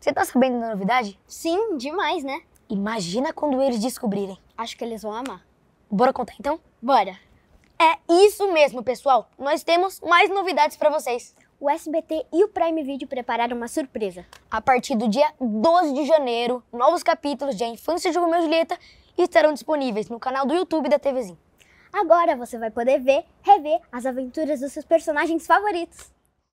Você tá sabendo da novidade? Sim, demais, né? Imagina quando eles descobrirem. Acho que eles vão amar. Bora contar então? Bora. É isso mesmo, pessoal. Nós temos mais novidades para vocês. O SBT e o Prime Video prepararam uma surpresa. A partir do dia 12 de janeiro, novos capítulos de A Infância de Romeu e Julieta estarão disponíveis no canal do YouTube da TVzinho. Agora você vai poder ver, rever as aventuras dos seus personagens favoritos.